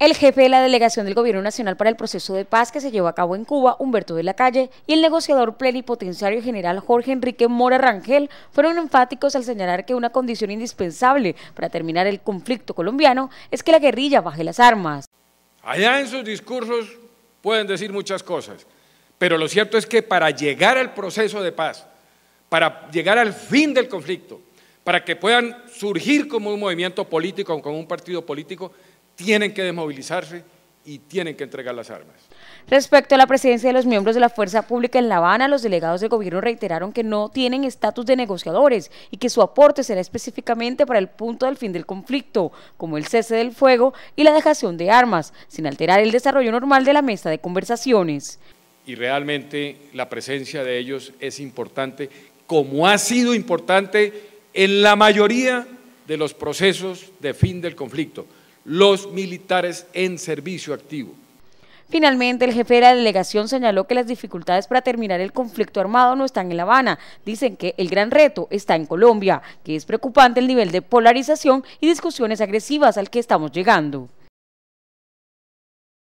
El jefe de la delegación del Gobierno Nacional para el Proceso de Paz que se llevó a cabo en Cuba, Humberto de la Calle, y el negociador plenipotenciario general Jorge Enrique Mora Rangel fueron enfáticos al señalar que una condición indispensable para terminar el conflicto colombiano es que la guerrilla baje las armas. Allá en sus discursos pueden decir muchas cosas, pero lo cierto es que para llegar al proceso de paz, para llegar al fin del conflicto, para que puedan surgir como un movimiento político, o como un partido político, tienen que desmovilizarse y tienen que entregar las armas. Respecto a la presencia de los miembros de la Fuerza Pública en La Habana, los delegados de gobierno reiteraron que no tienen estatus de negociadores y que su aporte será específicamente para el punto del fin del conflicto, como el cese del fuego y la dejación de armas, sin alterar el desarrollo normal de la mesa de conversaciones. Y realmente la presencia de ellos es importante, como ha sido importante en la mayoría de los procesos de fin del conflicto los militares en servicio activo. Finalmente, el jefe de la delegación señaló que las dificultades para terminar el conflicto armado no están en La Habana. Dicen que el gran reto está en Colombia, que es preocupante el nivel de polarización y discusiones agresivas al que estamos llegando.